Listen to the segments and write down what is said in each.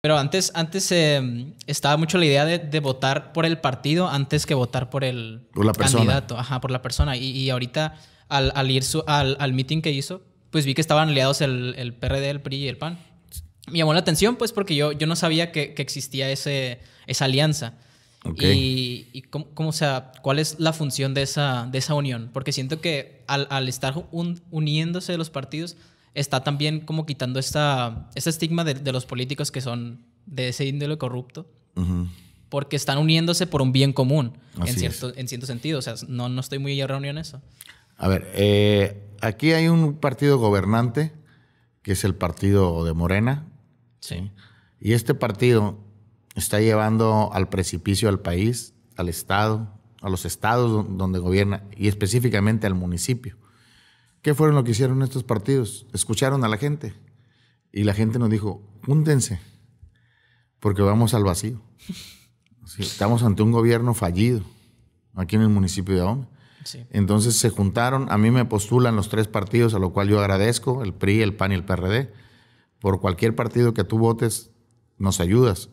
Pero antes, antes em, estaba mucho la idea de, votar por el partido antes que votar por el candidato, ajá, por la persona. Y, ahorita al, ir al, al meeting que hizo, pues vi que estaban aliados el, el, PRD, el PRI y el PAN. Me llamó la atención, pues, porque yo, yo no sabía que, existía ese, esa alianza. Y, cómo, o sea, cuál es la función de esa, de esa unión. Porque siento que al, al estar un, uniéndose los partidos, está también como quitando esta, este estigma de, los políticos que son de ese índole corrupto. Porque están uniéndose por un bien común, en cierto, en cierto sentido. O sea, no, no estoy muy reunido en eso. A ver, eh, aquí hay un partido gobernante, que es el partido de Morena. Sí. Y este partido está llevando al precipicio al país, al Estado, a los estados donde gobierna y específicamente al municipio. ¿Qué fueron lo que hicieron estos partidos? Escucharon a la gente. Y la gente nos dijo, júntense, porque vamos al vacío. estamos ante un gobierno fallido aquí en el municipio de Ahome. Entonces se juntaron, a mí me postulan los tres partidos, a lo cual yo agradezco, el PRI, el PAN y el PRD. Por cualquier partido que tú votes, nos ayudas.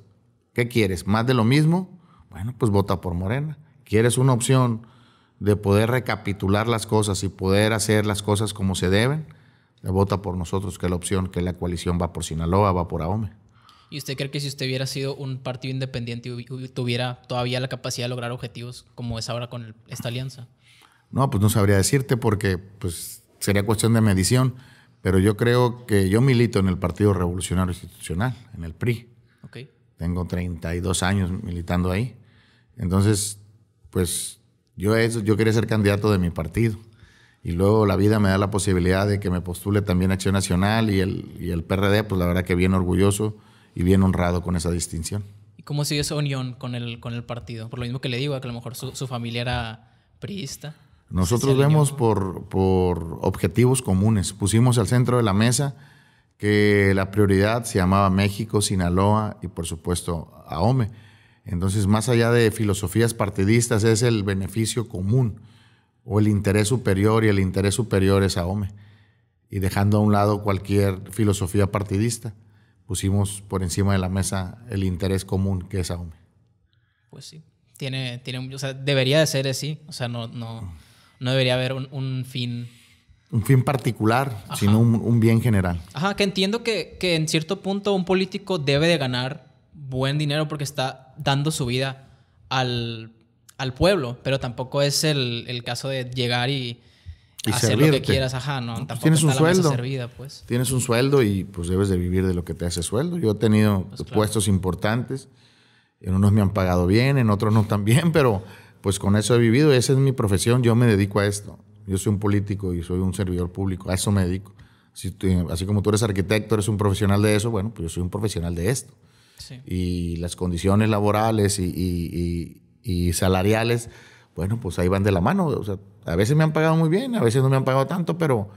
¿Qué quieres? ¿Más de lo mismo? Bueno, pues vota por Morena. ¿Quieres una opción de poder recapitular las cosas y poder hacer las cosas como se deben, le vota por nosotros, que la opción, que la coalición va por Sinaloa, va por AOME. ¿Y usted cree que si usted hubiera sido un partido independiente tuviera todavía la capacidad de lograr objetivos como es ahora con esta alianza? No, pues no sabría decirte porque pues, sería cuestión de medición, pero yo creo que yo milito en el Partido Revolucionario Institucional, en el PRI. Tengo 32 años militando ahí. Entonces, pues yo, eso, yo quería ser candidato de mi partido. Y luego la vida me da la posibilidad de que me postule también Acción Nacional y el, y el PRD, pues la verdad que bien orgulloso y bien honrado con esa distinción. ¿Y cómo sigue esa unión con el, con el partido? Por lo mismo que le digo, que a lo mejor su, familia era priista. Nosotros vemos por, por objetivos comunes. Pusimos al centro de la mesa que la prioridad se llamaba México, Sinaloa y por supuesto AOME. Entonces, más allá de filosofías partidistas, es el beneficio común o el interés superior y el interés superior es a home Y dejando a un lado cualquier filosofía partidista, pusimos por encima de la mesa el interés común que es AOME. Pues sí, tiene, tiene, o debería de ser así, o sea, no, no, no debería haber un, fin un fin particular, sino un, bien general. Ajá, que entiendo que, que, en cierto punto un político debe de ganar buen dinero porque está dando su vida al, pueblo, pero tampoco es el, caso de llegar y, hacer lo que quieras, ajá, no, pues tienes un sueldo, servida, pues. tienes un sueldo y pues debes de vivir de lo que te hace sueldo. Yo he tenido pues puestos importantes, en unos me han pagado bien, en otros no tan bien, pero pues con eso he vivido, esa es mi profesión, yo me dedico a esto. Yo soy un político y soy un servidor público, a eso me dedico. así como tú eres arquitecto, eres un profesional de eso, bueno, pues yo soy un profesional de esto y las condiciones laborales y, salariales, bueno, pues ahí van de la mano. a veces me han pagado muy bien, a veces no me han pagado tanto, pero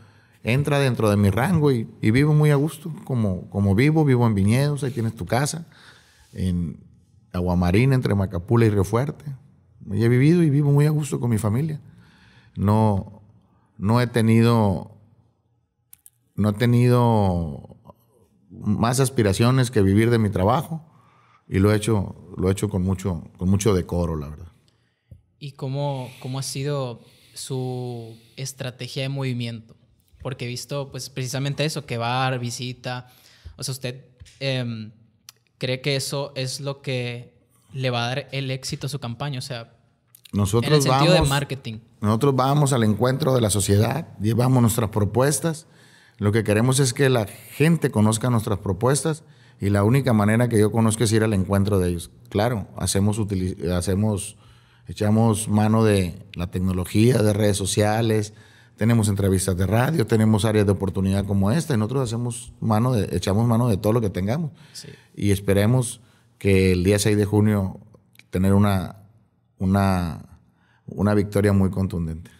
entra dentro de mi rango y, vivo muy a gusto, como, como vivo, vivo en viñedos, ahí tienes tu casa, en Aguamarina, entre Macapula y Río Fuerte. Y he vivido y vivo muy a gusto con mi familia. No, no he tenido no he tenido más aspiraciones que vivir de mi trabajo y lo he hecho, lo he hecho con, mucho, con mucho decoro, la verdad. ¿Y cómo, cómo ha sido su estrategia de movimiento? Porque he visto pues, precisamente eso, que va, visita. O sea, ¿usted em, cree que eso es lo que le va a dar el éxito a su campaña? O sea, nosotros en el sentido de marketing. Nosotros vamos al encuentro de la sociedad, llevamos nuestras propuestas lo que queremos es que la gente conozca nuestras propuestas y la única manera que yo conozco es ir al encuentro de ellos. Claro, hacemos, hacemos echamos mano de la tecnología, de redes sociales, tenemos entrevistas de radio, tenemos áreas de oportunidad como esta, y nosotros hacemos mano de, echamos mano de todo lo que tengamos. Y esperemos que el día 6 de junio tener una, una, una victoria muy contundente.